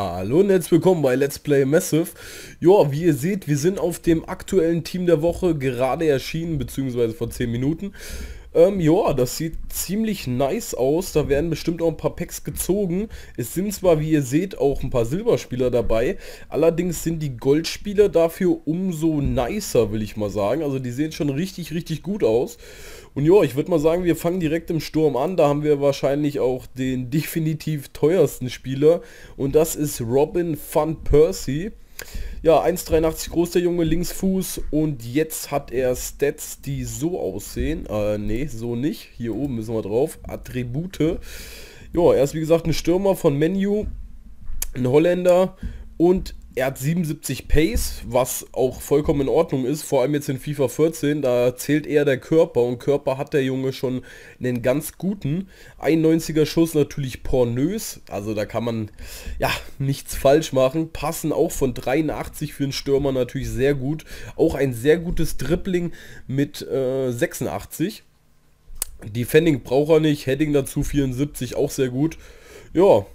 Hallo und herzlich willkommen bei Let's Play Massive. Ja, wie ihr seht, wir sind auf dem aktuellen Team der Woche gerade erschienen, beziehungsweise vor 10 Minuten. Ähm, ja, das sieht ziemlich nice aus. Da werden bestimmt auch ein paar Packs gezogen. Es sind zwar, wie ihr seht, auch ein paar Silberspieler dabei. Allerdings sind die Goldspieler dafür umso nicer, will ich mal sagen. Also die sehen schon richtig, richtig gut aus. Und ja, ich würde mal sagen, wir fangen direkt im Sturm an. Da haben wir wahrscheinlich auch den definitiv teuersten Spieler. Und das ist Robin Van Percy. Ja, 1,83 groß der Junge, Linksfuß und jetzt hat er Stats, die so aussehen. Äh, nee, so nicht. Hier oben müssen wir drauf. Attribute. Ja, er ist wie gesagt ein Stürmer von Menu, ein Holländer und er hat 77 Pace, was auch vollkommen in Ordnung ist, vor allem jetzt in FIFA 14, da zählt eher der Körper und Körper hat der Junge schon einen ganz guten. 91er Schuss natürlich pornös, also da kann man ja nichts falsch machen. Passen auch von 83 für einen Stürmer natürlich sehr gut. Auch ein sehr gutes Dribbling mit äh, 86. Defending braucht er nicht, Heading dazu 74 auch sehr gut. Ja,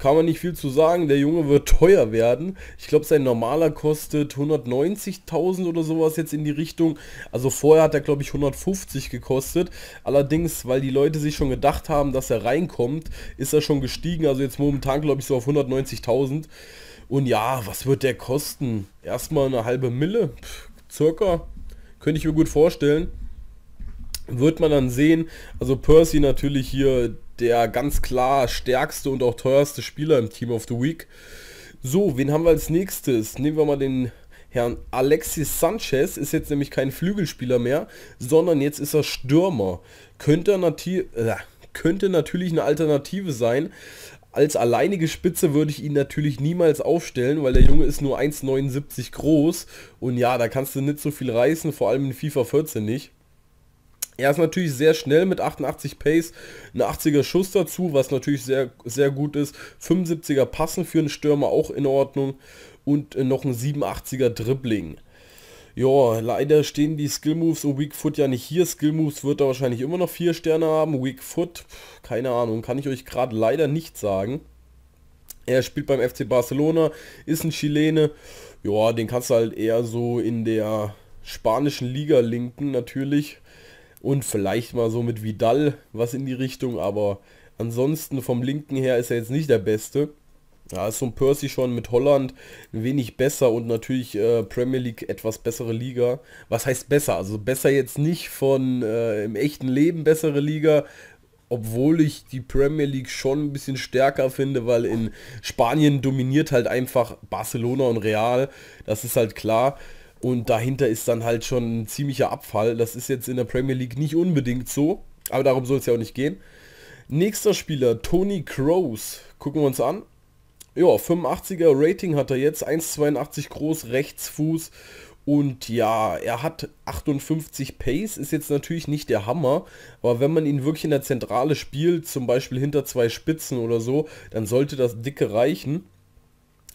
kann man nicht viel zu sagen. Der Junge wird teuer werden. Ich glaube, sein normaler kostet 190.000 oder sowas jetzt in die Richtung. Also vorher hat er, glaube ich, 150 gekostet. Allerdings, weil die Leute sich schon gedacht haben, dass er reinkommt, ist er schon gestiegen. Also jetzt momentan, glaube ich, so auf 190.000. Und ja, was wird der kosten? Erstmal eine halbe Mille, Pff, circa. Könnte ich mir gut vorstellen. Wird man dann sehen. Also Percy natürlich hier der ganz klar stärkste und auch teuerste Spieler im Team of the Week. So, wen haben wir als nächstes? Nehmen wir mal den Herrn Alexis Sanchez, ist jetzt nämlich kein Flügelspieler mehr, sondern jetzt ist er Stürmer. Könnte, nati äh, könnte natürlich eine Alternative sein. Als alleinige Spitze würde ich ihn natürlich niemals aufstellen, weil der Junge ist nur 1,79 groß und ja, da kannst du nicht so viel reißen, vor allem in FIFA 14 nicht. Er ist natürlich sehr schnell mit 88 Pace, ein 80er Schuss dazu, was natürlich sehr, sehr gut ist. 75er Passen für einen Stürmer auch in Ordnung und äh, noch ein 87er Dribbling. Ja, leider stehen die Skill Moves und Weak Foot ja nicht hier. Skill Moves wird er wahrscheinlich immer noch 4 Sterne haben. Weak Foot, keine Ahnung, kann ich euch gerade leider nicht sagen. Er spielt beim FC Barcelona, ist ein Chilene. Ja, den kannst du halt eher so in der spanischen Liga linken natürlich und vielleicht mal so mit Vidal was in die Richtung, aber ansonsten vom linken her ist er jetzt nicht der Beste. Da ja, ist so ein Percy schon mit Holland ein wenig besser und natürlich äh, Premier League etwas bessere Liga. Was heißt besser? Also besser jetzt nicht von äh, im echten Leben bessere Liga, obwohl ich die Premier League schon ein bisschen stärker finde, weil in Spanien dominiert halt einfach Barcelona und Real. Das ist halt klar. Und dahinter ist dann halt schon ein ziemlicher Abfall. Das ist jetzt in der Premier League nicht unbedingt so, aber darum soll es ja auch nicht gehen. Nächster Spieler, Tony Crows. Gucken wir uns an. Ja, 85er Rating hat er jetzt, 1,82 groß, Rechtsfuß. Und ja, er hat 58 Pace, ist jetzt natürlich nicht der Hammer, aber wenn man ihn wirklich in der Zentrale spielt, zum Beispiel hinter zwei Spitzen oder so, dann sollte das dicke reichen.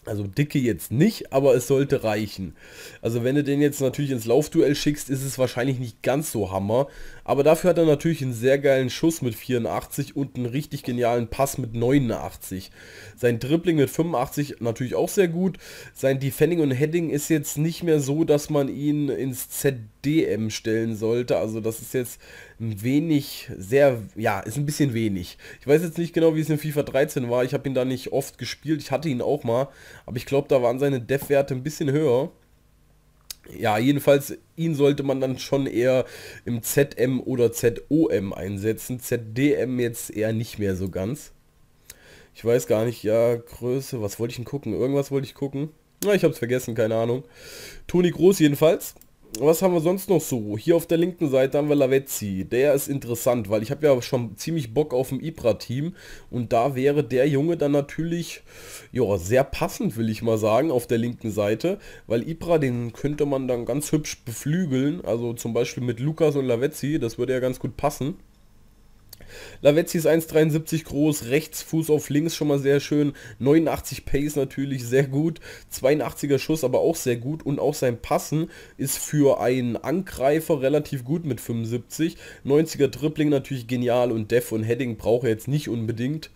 Also dicke jetzt nicht, aber es sollte reichen. Also wenn du den jetzt natürlich ins Laufduell schickst, ist es wahrscheinlich nicht ganz so Hammer. Aber dafür hat er natürlich einen sehr geilen Schuss mit 84 und einen richtig genialen Pass mit 89. Sein Dribbling mit 85 natürlich auch sehr gut. Sein Defending und Heading ist jetzt nicht mehr so, dass man ihn ins ZDM stellen sollte. Also das ist jetzt ein wenig, sehr, ja, ist ein bisschen wenig. Ich weiß jetzt nicht genau, wie es in FIFA 13 war. Ich habe ihn da nicht oft gespielt. Ich hatte ihn auch mal aber ich glaube, da waren seine def werte ein bisschen höher. Ja, jedenfalls, ihn sollte man dann schon eher im ZM oder ZOM einsetzen. ZDM jetzt eher nicht mehr so ganz. Ich weiß gar nicht, ja, Größe, was wollte ich denn gucken? Irgendwas wollte ich gucken. Na, ich hab's vergessen, keine Ahnung. Toni Groß jedenfalls was haben wir sonst noch so? Hier auf der linken Seite haben wir Lavezzi. Der ist interessant, weil ich habe ja schon ziemlich Bock auf dem Ibra-Team. Und da wäre der Junge dann natürlich ja, sehr passend, will ich mal sagen, auf der linken Seite. Weil Ibra, den könnte man dann ganz hübsch beflügeln. Also zum Beispiel mit Lukas und Lavezzi, das würde ja ganz gut passen. Lavezzi ist 1,73 groß, rechts Fuß auf links schon mal sehr schön, 89 Pace natürlich sehr gut, 82er Schuss aber auch sehr gut und auch sein Passen ist für einen Angreifer relativ gut mit 75, 90er Dribbling natürlich genial und Def und Heading braucht er jetzt nicht unbedingt.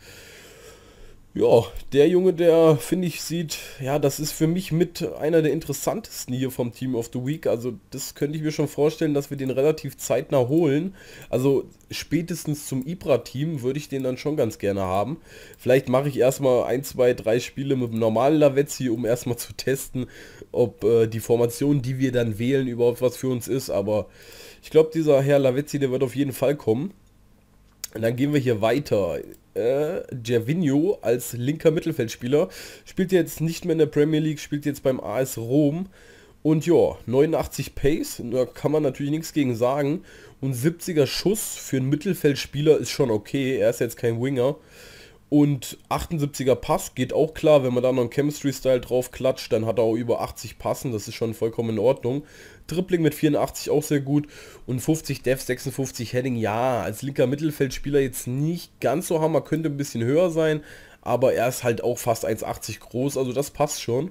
Ja, der Junge, der finde ich sieht, ja, das ist für mich mit einer der interessantesten hier vom Team of the Week. Also das könnte ich mir schon vorstellen, dass wir den relativ zeitnah holen. Also spätestens zum Ibra-Team würde ich den dann schon ganz gerne haben. Vielleicht mache ich erstmal ein, zwei, drei Spiele mit dem normalen Lavezzi, um erstmal zu testen, ob äh, die Formation, die wir dann wählen, überhaupt was für uns ist. Aber ich glaube, dieser Herr Lavezzi, der wird auf jeden Fall kommen. Und dann gehen wir hier weiter. Äh, Gervinho als linker Mittelfeldspieler spielt jetzt nicht mehr in der Premier League, spielt jetzt beim AS Rom. Und ja, 89 Pace, da kann man natürlich nichts gegen sagen. Und 70er Schuss für einen Mittelfeldspieler ist schon okay. Er ist jetzt kein Winger. Und 78er Pass geht auch klar, wenn man da noch einen Chemistry-Style drauf klatscht, dann hat er auch über 80 Passen, das ist schon vollkommen in Ordnung. Tripling mit 84 auch sehr gut und 50 Def, 56 Heading, ja, als linker Mittelfeldspieler jetzt nicht ganz so hammer, könnte ein bisschen höher sein, aber er ist halt auch fast 1,80 groß, also das passt schon.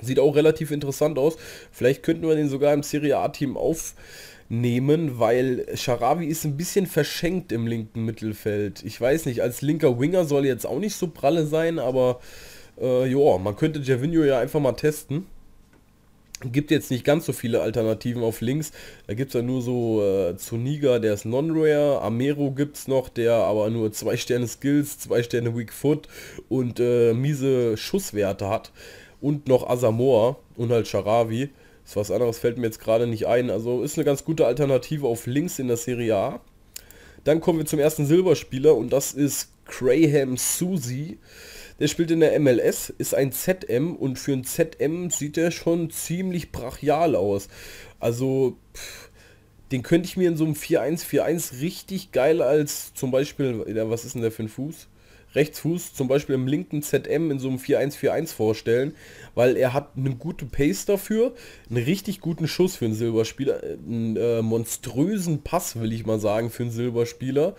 Sieht auch relativ interessant aus. Vielleicht könnten wir den sogar im Serie A-Team auf nehmen, weil Sharawi ist ein bisschen verschenkt im linken Mittelfeld. Ich weiß nicht, als linker Winger soll jetzt auch nicht so pralle sein, aber äh, ja, man könnte Javinho ja einfach mal testen. Gibt jetzt nicht ganz so viele Alternativen auf links. Da gibt es ja nur so äh, Zuniga, der ist non-rare. Amero gibt es noch, der aber nur 2 Sterne Skills, 2 Sterne Weak Foot und äh, miese Schusswerte hat. Und noch Asamoah und halt Sharawi ist was anderes, fällt mir jetzt gerade nicht ein. Also ist eine ganz gute Alternative auf links in der Serie A. Dann kommen wir zum ersten Silberspieler und das ist Graham Susi. Der spielt in der MLS, ist ein ZM und für ein ZM sieht er schon ziemlich brachial aus. Also pff, den könnte ich mir in so einem 4-1-4-1 richtig geil als zum Beispiel, was ist denn der für ein Fuß? Rechtsfuß zum Beispiel im linken ZM in so einem 4-1-4-1 vorstellen, weil er hat eine gute Pace dafür, einen richtig guten Schuss für einen Silberspieler, äh, einen äh, monströsen Pass, will ich mal sagen, für einen Silberspieler.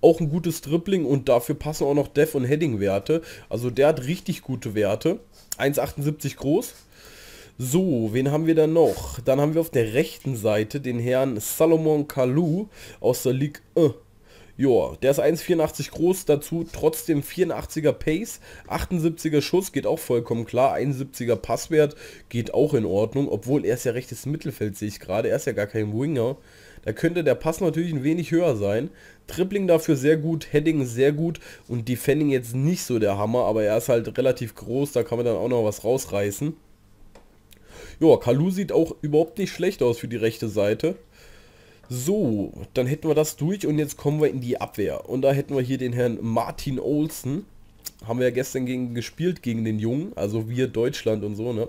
Auch ein gutes Dribbling und dafür passen auch noch Def- und Heading-Werte. Also der hat richtig gute Werte. 1,78 groß. So, wen haben wir dann noch? Dann haben wir auf der rechten Seite den Herrn Salomon Kalou aus der Ligue 1. Joa, der ist 1,84 groß, dazu trotzdem 84er Pace, 78er Schuss, geht auch vollkommen klar, 71er Passwert, geht auch in Ordnung, obwohl er ist ja rechtes Mittelfeld, sehe ich gerade, er ist ja gar kein Winger. Da könnte der Pass natürlich ein wenig höher sein. Tripling dafür sehr gut, Heading sehr gut und Defending jetzt nicht so der Hammer, aber er ist halt relativ groß, da kann man dann auch noch was rausreißen. Joa, Kalu sieht auch überhaupt nicht schlecht aus für die rechte Seite. So, dann hätten wir das durch und jetzt kommen wir in die Abwehr. Und da hätten wir hier den Herrn Martin Olsen. Haben wir ja gestern gegen gespielt, gegen den Jungen. Also wir Deutschland und so, ne?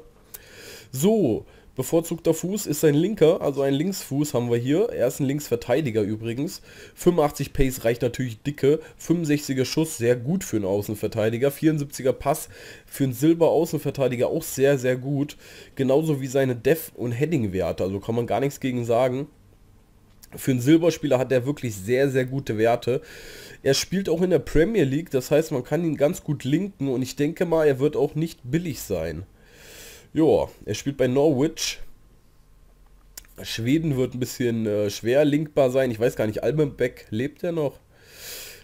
So, bevorzugter Fuß ist sein linker, also ein Linksfuß haben wir hier. Er ist ein Linksverteidiger übrigens. 85 Pace reicht natürlich dicke. 65er Schuss, sehr gut für einen Außenverteidiger. 74er Pass für einen Silber-Außenverteidiger auch sehr, sehr gut. Genauso wie seine Def- und Heading-Werte, also kann man gar nichts gegen sagen. Für einen Silberspieler hat er wirklich sehr, sehr gute Werte. Er spielt auch in der Premier League, das heißt, man kann ihn ganz gut linken und ich denke mal, er wird auch nicht billig sein. Ja, er spielt bei Norwich. Schweden wird ein bisschen äh, schwer linkbar sein. Ich weiß gar nicht, Albenbeck lebt er noch?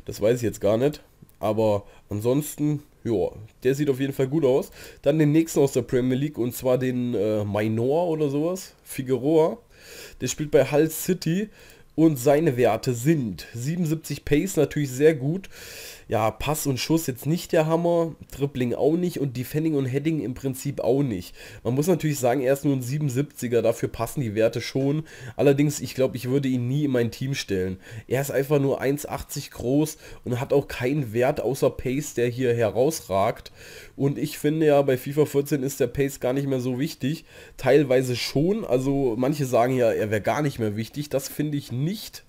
Das weiß ich jetzt gar nicht. Aber ansonsten, ja, der sieht auf jeden Fall gut aus. Dann den nächsten aus der Premier League und zwar den äh, Minor oder sowas, Figueroa. Der spielt bei Hull City und seine Werte sind 77 Pace, natürlich sehr gut. Ja, Pass und Schuss jetzt nicht der Hammer, Dribbling auch nicht und Defending und Heading im Prinzip auch nicht. Man muss natürlich sagen, er ist nur ein 77er, dafür passen die Werte schon. Allerdings, ich glaube, ich würde ihn nie in mein Team stellen. Er ist einfach nur 1,80 groß und hat auch keinen Wert außer Pace, der hier herausragt. Und ich finde ja, bei FIFA 14 ist der Pace gar nicht mehr so wichtig. Teilweise schon. Also manche sagen ja, er wäre gar nicht mehr wichtig. Das finde ich nicht.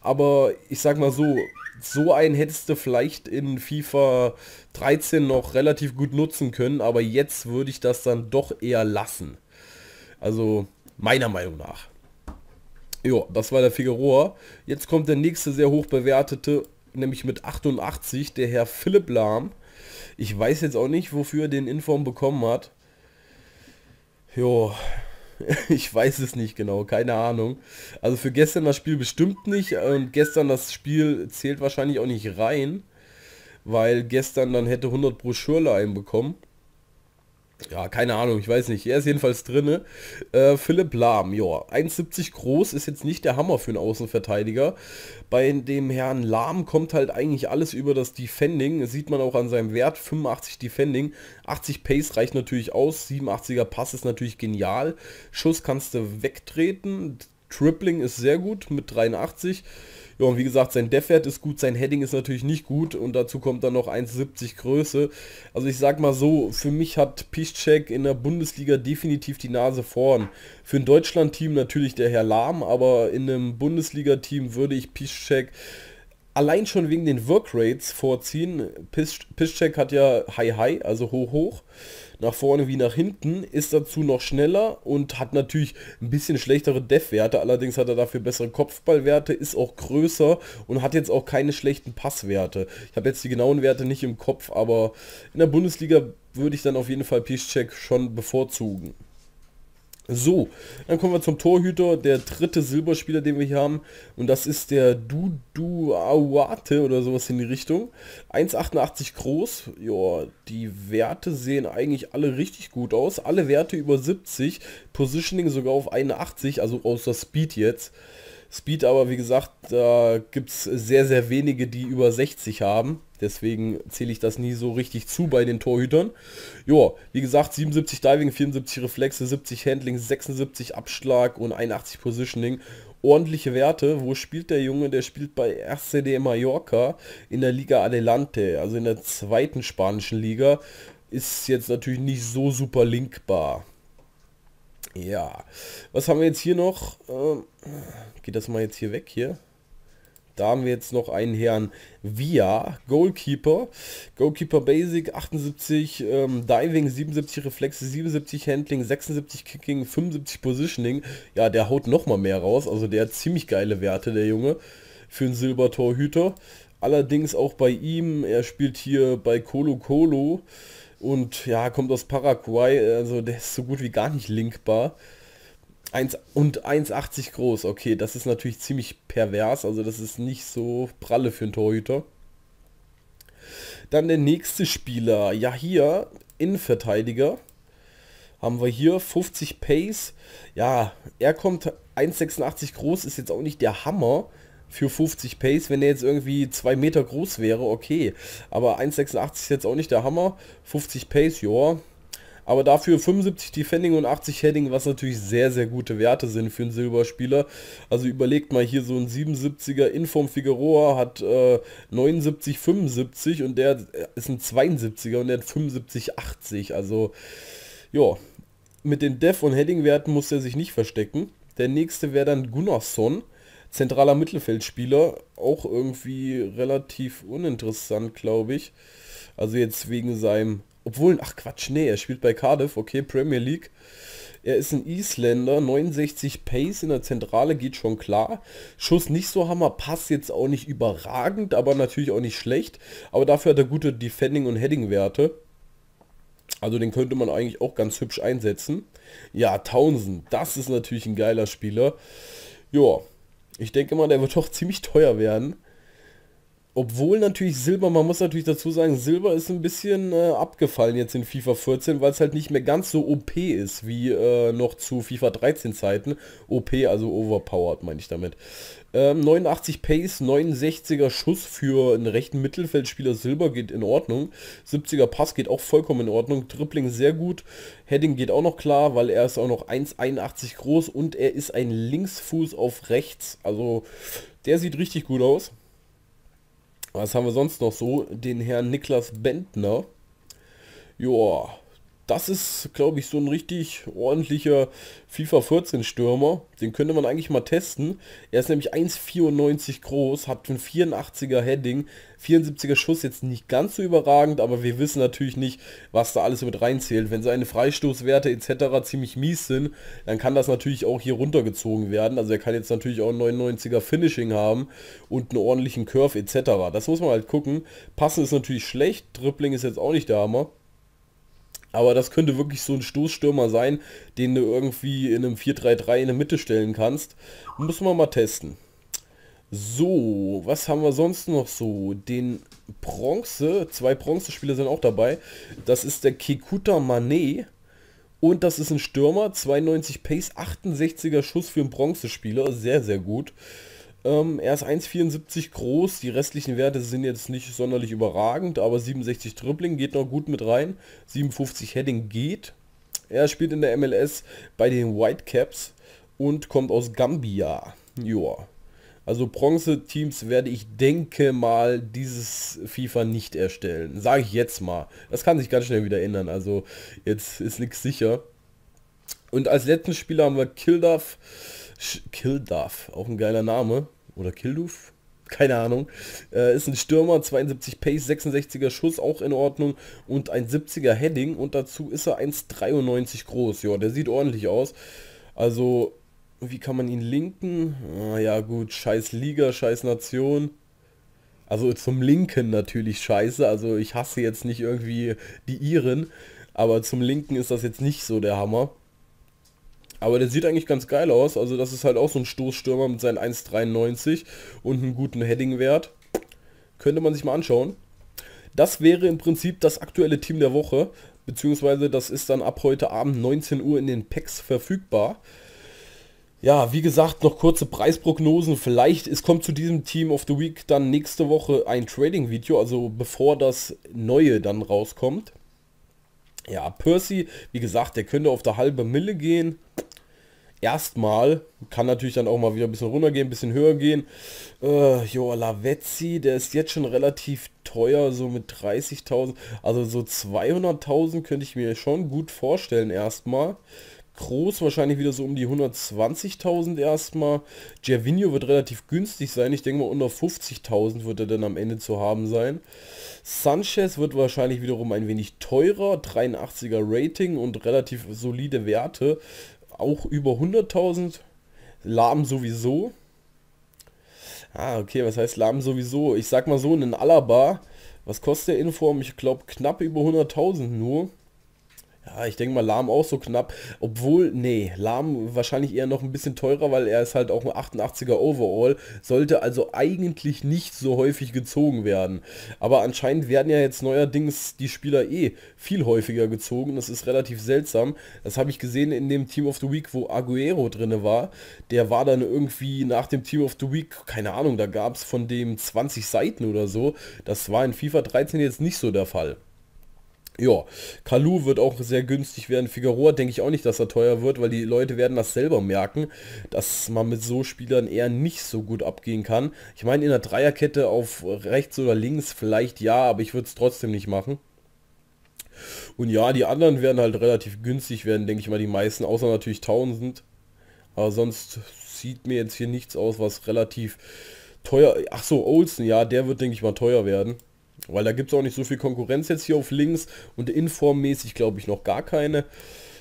Aber ich sag mal so, so einen hättest du vielleicht in FIFA 13 noch relativ gut nutzen können. Aber jetzt würde ich das dann doch eher lassen. Also meiner Meinung nach. Jo, das war der Figueroa. Jetzt kommt der nächste sehr hoch bewertete, nämlich mit 88, der Herr Philipp Lahm. Ich weiß jetzt auch nicht, wofür er den Inform bekommen hat. Jo, ich weiß es nicht genau, keine Ahnung. Also für gestern das Spiel bestimmt nicht und gestern das Spiel zählt wahrscheinlich auch nicht rein, weil gestern dann hätte 100 Broschürlein bekommen ja, keine Ahnung, ich weiß nicht. Er ist jedenfalls drin. Äh, Philipp Lahm, ja, 1,70 groß ist jetzt nicht der Hammer für einen Außenverteidiger. Bei dem Herrn Lahm kommt halt eigentlich alles über das Defending. Das sieht man auch an seinem Wert. 85 Defending, 80 Pace reicht natürlich aus. 87er Pass ist natürlich genial. Schuss kannst du wegtreten. Tripling ist sehr gut mit 83. Ja, und wie gesagt, sein Deathwert ist gut, sein Heading ist natürlich nicht gut und dazu kommt dann noch 1,70 Größe. Also ich sag mal so, für mich hat Piszczek in der Bundesliga definitiv die Nase vorn. Für ein Deutschland-Team natürlich der Herr Lahm, aber in einem Bundesliga-Team würde ich Piszczek allein schon wegen den Workrates vorziehen. Piszczek hat ja High High, also hoch hoch, nach vorne wie nach hinten, ist dazu noch schneller und hat natürlich ein bisschen schlechtere Def-Werte, allerdings hat er dafür bessere Kopfballwerte, ist auch größer und hat jetzt auch keine schlechten Passwerte. Ich habe jetzt die genauen Werte nicht im Kopf, aber in der Bundesliga würde ich dann auf jeden Fall Piszczek schon bevorzugen. So, dann kommen wir zum Torhüter, der dritte Silberspieler, den wir hier haben. Und das ist der Dudu Awate oder sowas in die Richtung. 1,88 groß. Ja, die Werte sehen eigentlich alle richtig gut aus. Alle Werte über 70. Positioning sogar auf 81, also außer Speed jetzt. Speed aber, wie gesagt, da gibt es sehr, sehr wenige, die über 60 haben. Deswegen zähle ich das nie so richtig zu bei den Torhütern. Ja, wie gesagt, 77 Diving, 74 Reflexe, 70 Handling, 76 Abschlag und 81 Positioning. Ordentliche Werte. Wo spielt der Junge? Der spielt bei RCD Mallorca in der Liga Adelante, also in der zweiten spanischen Liga. Ist jetzt natürlich nicht so super linkbar. Ja. Was haben wir jetzt hier noch? Ähm, geht das mal jetzt hier weg hier? Da haben wir jetzt noch einen Herrn Via, Goalkeeper. Goalkeeper Basic 78, ähm, Diving 77, Reflexe 77, Handling 76, Kicking 75, Positioning. Ja, der haut nochmal mehr raus. Also der hat ziemlich geile Werte, der Junge, für einen Silbertorhüter. Allerdings auch bei ihm, er spielt hier bei Colo Colo. Und ja, kommt aus Paraguay, also der ist so gut wie gar nicht linkbar. 1, und 1,80 groß, okay, das ist natürlich ziemlich pervers, also das ist nicht so pralle für einen Torhüter. Dann der nächste Spieler, ja hier, Innenverteidiger, haben wir hier 50 Pace. Ja, er kommt 1,86 groß, ist jetzt auch nicht der Hammer für 50 Pace, wenn er jetzt irgendwie 2 Meter groß wäre, okay. Aber 1,86 ist jetzt auch nicht der Hammer. 50 Pace, ja. Aber dafür 75 Defending und 80 Heading, was natürlich sehr, sehr gute Werte sind für einen Silberspieler. Also überlegt mal, hier so ein 77er Inform Figueroa hat äh, 79, 75 und der äh, ist ein 72er und der hat 75, 80. Also, ja, mit den Def- und Heading-Werten muss er sich nicht verstecken. Der nächste wäre dann Gunnarsson zentraler Mittelfeldspieler, auch irgendwie relativ uninteressant, glaube ich. Also jetzt wegen seinem, obwohl, ach Quatsch, nee, er spielt bei Cardiff, okay, Premier League. Er ist ein Isländer, 69 Pace in der Zentrale geht schon klar. Schuss nicht so hammer, Pass jetzt auch nicht überragend, aber natürlich auch nicht schlecht. Aber dafür hat er gute Defending- und Heading-Werte. Also den könnte man eigentlich auch ganz hübsch einsetzen. Ja, Townsend, das ist natürlich ein geiler Spieler. Joa, ich denke mal, der wird doch ziemlich teuer werden. Obwohl natürlich Silber, man muss natürlich dazu sagen, Silber ist ein bisschen äh, abgefallen jetzt in FIFA 14, weil es halt nicht mehr ganz so OP ist wie äh, noch zu FIFA 13 Zeiten. OP, also overpowered, meine ich damit. Ähm, 89 Pace, 69er Schuss für einen rechten Mittelfeldspieler Silber geht in Ordnung. 70er Pass geht auch vollkommen in Ordnung. Dribbling sehr gut. Heading geht auch noch klar, weil er ist auch noch 1,81 groß und er ist ein Linksfuß auf rechts. Also der sieht richtig gut aus. Was haben wir sonst noch so? Den Herrn Niklas Bentner. Joa, das ist, glaube ich, so ein richtig ordentlicher FIFA 14 Stürmer. Den könnte man eigentlich mal testen. Er ist nämlich 1,94 groß, hat ein 84er Heading, 74er Schuss, jetzt nicht ganz so überragend, aber wir wissen natürlich nicht, was da alles mit reinzählt. Wenn seine Freistoßwerte etc. ziemlich mies sind, dann kann das natürlich auch hier runtergezogen werden. Also er kann jetzt natürlich auch ein 99er Finishing haben und einen ordentlichen Curve etc. Das muss man halt gucken. Passen ist natürlich schlecht, Dribbling ist jetzt auch nicht der Hammer. Aber das könnte wirklich so ein Stoßstürmer sein, den du irgendwie in einem 4-3-3 in der Mitte stellen kannst. Müssen wir mal testen. So, was haben wir sonst noch so? Den Bronze, zwei Bronzespieler sind auch dabei. Das ist der Kekuta Mané. Und das ist ein Stürmer, 92 Pace, 68er Schuss für einen Bronzespieler, sehr, sehr gut. Ähm, er ist 1,74 groß, die restlichen Werte sind jetzt nicht sonderlich überragend, aber 67 Dribbling geht noch gut mit rein, 57 Heading geht. Er spielt in der MLS bei den Whitecaps und kommt aus Gambia. Joa. Also Bronze-Teams werde ich denke mal dieses FIFA nicht erstellen. Sage ich jetzt mal. Das kann sich ganz schnell wieder ändern. Also jetzt ist nichts sicher. Und als letzten Spieler haben wir Kilduff Kildarf, auch ein geiler Name. Oder Kilduf? Keine Ahnung. Äh, ist ein Stürmer, 72 Pace, 66er Schuss, auch in Ordnung. Und ein 70er Heading. Und dazu ist er 1,93 groß. Ja, der sieht ordentlich aus. Also, wie kann man ihn linken? Ah, ja gut, scheiß Liga, scheiß Nation. Also zum Linken natürlich scheiße. Also ich hasse jetzt nicht irgendwie die Iren. Aber zum Linken ist das jetzt nicht so der Hammer. Aber der sieht eigentlich ganz geil aus. Also das ist halt auch so ein Stoßstürmer mit seinen 1,93 und einem guten Heading-Wert. Könnte man sich mal anschauen. Das wäre im Prinzip das aktuelle Team der Woche. Beziehungsweise das ist dann ab heute Abend 19 Uhr in den Packs verfügbar. Ja, wie gesagt, noch kurze Preisprognosen. Vielleicht, es kommt zu diesem Team of the Week dann nächste Woche ein Trading-Video, also bevor das neue dann rauskommt. Ja, Percy, wie gesagt, der könnte auf der halbe Mille gehen erstmal. Kann natürlich dann auch mal wieder ein bisschen runtergehen, ein bisschen höher gehen. Äh, jo, Lavezzi, der ist jetzt schon relativ teuer, so mit 30.000. Also so 200.000 könnte ich mir schon gut vorstellen erstmal. Groß wahrscheinlich wieder so um die 120.000 erstmal. Gervinho wird relativ günstig sein. Ich denke mal unter 50.000 wird er dann am Ende zu haben sein. Sanchez wird wahrscheinlich wiederum ein wenig teurer. 83er Rating und relativ solide Werte auch über 100.000. Lahm sowieso. Ah, okay, was heißt Lahm sowieso? Ich sag mal so, einen Alaba, was kostet der Inform? Ich glaube knapp über 100.000 nur. Ja, ich denke mal Lahm auch so knapp. Obwohl, nee, Lahm wahrscheinlich eher noch ein bisschen teurer, weil er ist halt auch ein 88er Overall. Sollte also eigentlich nicht so häufig gezogen werden. Aber anscheinend werden ja jetzt neuerdings die Spieler eh viel häufiger gezogen. Das ist relativ seltsam. Das habe ich gesehen in dem Team of the Week, wo Aguero drinne war. Der war dann irgendwie nach dem Team of the Week, keine Ahnung, da gab es von dem 20 Seiten oder so. Das war in FIFA 13 jetzt nicht so der Fall. Ja, Kalu wird auch sehr günstig werden. Figueroa denke ich auch nicht, dass er teuer wird, weil die Leute werden das selber merken, dass man mit so Spielern eher nicht so gut abgehen kann. Ich meine, in der Dreierkette auf rechts oder links vielleicht ja, aber ich würde es trotzdem nicht machen. Und ja, die anderen werden halt relativ günstig werden, denke ich mal, die meisten, außer natürlich Townsend. Aber sonst sieht mir jetzt hier nichts aus, was relativ teuer... Ach so, Olsen, ja, der wird, denke ich mal, teuer werden. Weil da gibt es auch nicht so viel Konkurrenz jetzt hier auf links und informmäßig glaube ich noch gar keine.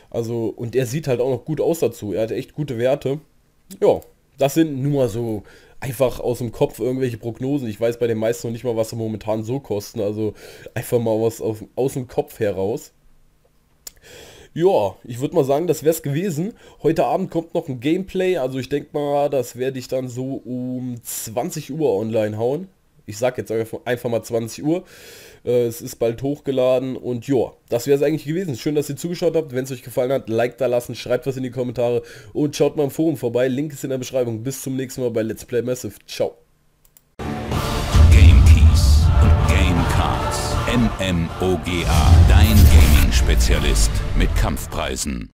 Also, und er sieht halt auch noch gut aus dazu. Er hat echt gute Werte. Ja, das sind nur mal so einfach aus dem Kopf irgendwelche Prognosen. Ich weiß bei den meisten noch nicht mal, was sie momentan so kosten. Also einfach mal was auf, aus dem Kopf heraus. Ja, ich würde mal sagen, das wäre es gewesen. Heute Abend kommt noch ein Gameplay. Also ich denke mal, das werde ich dann so um 20 Uhr online hauen ich sag jetzt einfach mal 20 Uhr. Äh, es ist bald hochgeladen und ja, das wäre es eigentlich gewesen. Schön, dass ihr zugeschaut habt. Wenn es euch gefallen hat, Like da lassen, schreibt was in die Kommentare und schaut mal im Forum vorbei. Link ist in der Beschreibung. Bis zum nächsten Mal bei Let's Play Massive. Ciao. Game Keys und Game Cards. MMOGA, dein Gaming-Spezialist mit Kampfpreisen.